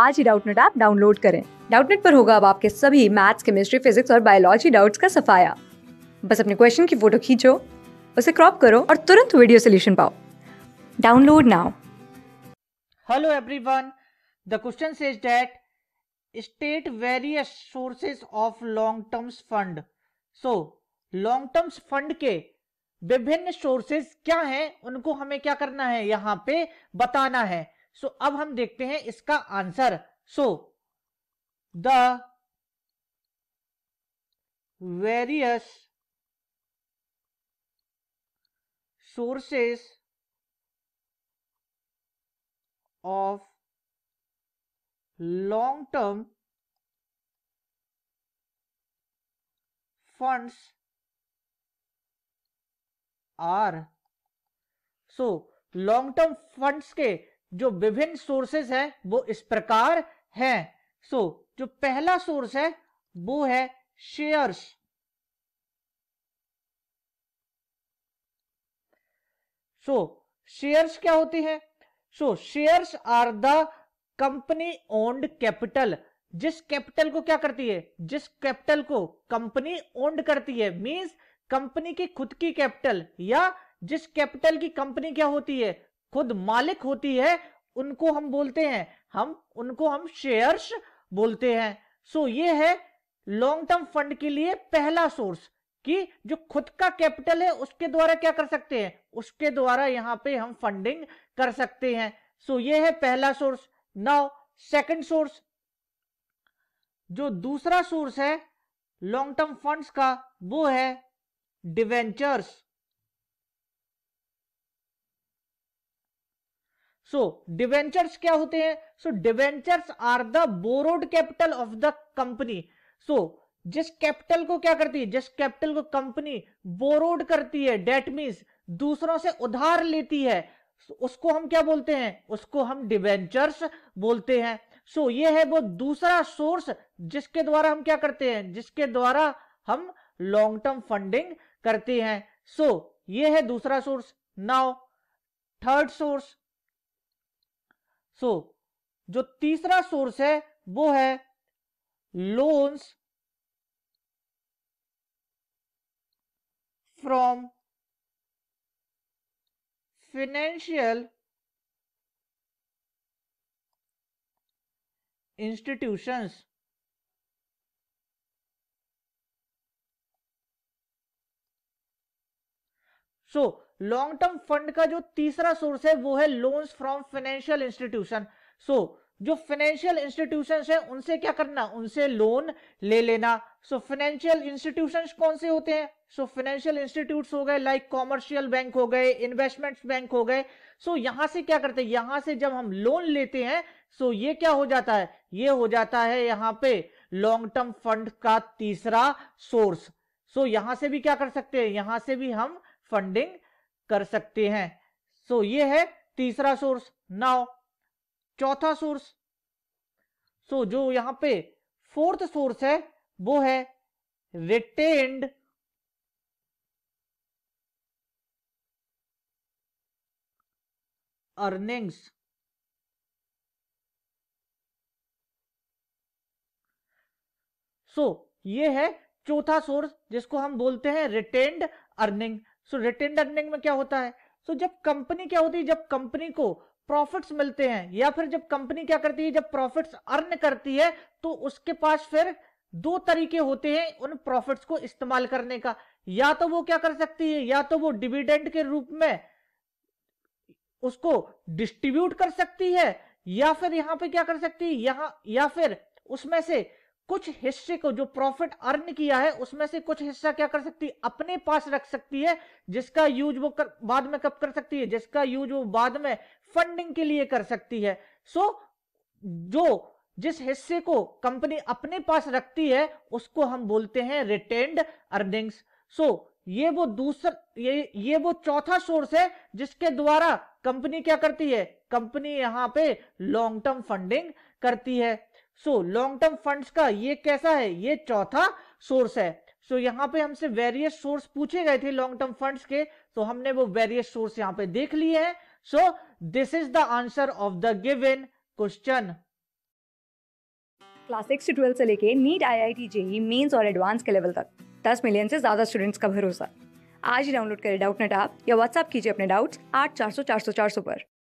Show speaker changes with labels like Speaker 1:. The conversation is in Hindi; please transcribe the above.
Speaker 1: आज ही डाउटनेट ऐप डाउनलोड करें डाउटनेट पर होगा अब आपके सभी मैथ्स केमिस्ट्री फिजिक्स और बायोलॉजी डाउट्स का सफाया बस अपने क्वेश्चन की फोटो खींचो उसे क्रॉप करो और तुरंत वीडियो सोल्यूशन पाओ download now hello everyone the question says that state various sources of long terms fund so long terms fund के विभिन्न सोर्सेस क्या हैं उनको हमें क्या करना है यहाँ पे बताना है सो अब हम देखते हैं इसका answer so the various sources of long term funds are so long term funds के जो विभिन्न सोर्सेस है वो इस प्रकार है सो so, जो पहला सोर्स है वो है शेयर्स सो शेयर्स क्या होती है so shares are the company owned capital जिस कैपिटल को क्या करती है जिस कैपिटल को कंपनी ओन्ड करती है मींस कंपनी की खुद की कैपिटल या जिस कैपिटल की कंपनी क्या होती है खुद मालिक होती है उनको हम बोलते हैं हम उनको हम शेयर्स बोलते हैं सो ये है लॉन्ग टर्म फंड के लिए पहला सोर्स कि जो खुद का कैपिटल है उसके द्वारा क्या कर सकते हैं उसके द्वारा यहां पे हम फंडिंग कर सकते हैं सो so, ये है पहला सोर्स नाउ सेकंड सोर्स जो दूसरा सोर्स है लॉन्ग टर्म फंड्स का वो है डिवेंचर्स सो डिवेंचर्स क्या होते हैं so debentures are the borrowed capital of the company so जिस कैपिटल को क्या करती है जिस कैपिटल को कंपनी बोरोड करती है डेट मीन्स दूसरों से उधार लेती है तो उसको हम क्या बोलते हैं उसको हम डिवेंचर्स बोलते हैं सो so, ये है वो दूसरा सोर्स जिसके द्वारा हम क्या करते हैं जिसके द्वारा हम लॉन्ग टर्म फंडिंग करते हैं सो so, ये है दूसरा source now third source so so, जो तीसरा सोर्स है वो है loans from financial institutions so long term fund का जो तीसरा सोर्स है वो है loans from financial institution so जो फाइनेंशियल इंस्टीट्यूशन है उनसे क्या करना उनसे लोन ले लेना सो फाइनेंशियल इंस्टीट्यूशन कौन से होते हैं सो फाइनेंशियल इंस्टीट्यूट हो गए लाइक कॉमर्शियल बैंक हो गए इन्वेस्टमेंट बैंक हो गए सो so, यहां से क्या करते हैं यहां से जब हम लोन लेते हैं सो so ये क्या हो जाता है ये हो जाता है यहां पे लॉन्ग टर्म फंड का तीसरा सोर्स सो so, यहां से भी क्या कर सकते हैं यहां से भी हम फंडिंग कर सकते हैं सो ये है तीसरा सोर्स नाउ चौथा सोर्स सो जो यहां पे फोर्थ सोर्स है वो है रिटेन्ड अर्निंग्स सो so, ये है चौथा सोर्स जिसको हम बोलते हैं retained earning so retain earning में क्या होता है सो so, जब कंपनी क्या होती है जब कंपनी को प्रॉफिट्स मिलते हैं या फिर जब कंपनी क्या करती है जब प्रॉफिट्स अर्न करती है तो उसके पास फिर दो तरीके होते हैं उन प्रॉफिट्स को इस्तेमाल करने का या तो वो क्या कर सकती है या तो वो डिविडेंड के रूप में उसको डिस्ट्रीब्यूट कर सकती है या फिर यहां पे क्या कर सकती है यहां या फिर उसमें से कुछ हिस्से को जो प्रॉफिट अर्न किया है उसमें से कुछ हिस्सा क्या कर सकती है अपने पास रख सकती है जिसका यूज वो कर, बाद में कब कर सकती है जिसका यूज वो बाद में फंडिंग के लिए कर सकती है सो so, जो जिस हिस्से को कंपनी अपने पास रखती है उसको हम बोलते हैं रिटेन्ड अर्निंग्स सो so, ये वो दूसरा ये ये वो चौथा सोर्स है जिसके द्वारा कंपनी क्या करती है कंपनी यहां पे लॉन्ग टर्म फंडिंग करती है सो लॉन्ग टर्म फंड्स का ये कैसा है ये चौथा सोर्स है सो so, यहाँ पे हमसे वेरियस सोर्स पूछे गए थे लॉन्ग टर्म फंड्स के तो हमने वो वेरियस सोर्स यहाँ पे देख लिए हैं so this is the answer of the given question class six से ट्वेल्व से लेके NEET I I T JEE mains और एडवांस के लेवल तक दस मिलियन से ज़्यादा स्टूडेंट्स का भरोसा आज ही डाउनलोड करें डाउट नेट आप या व्हाट्सअप कीजिए अपने डाउट्स आठ चार सौ चार सौ चार सौ पर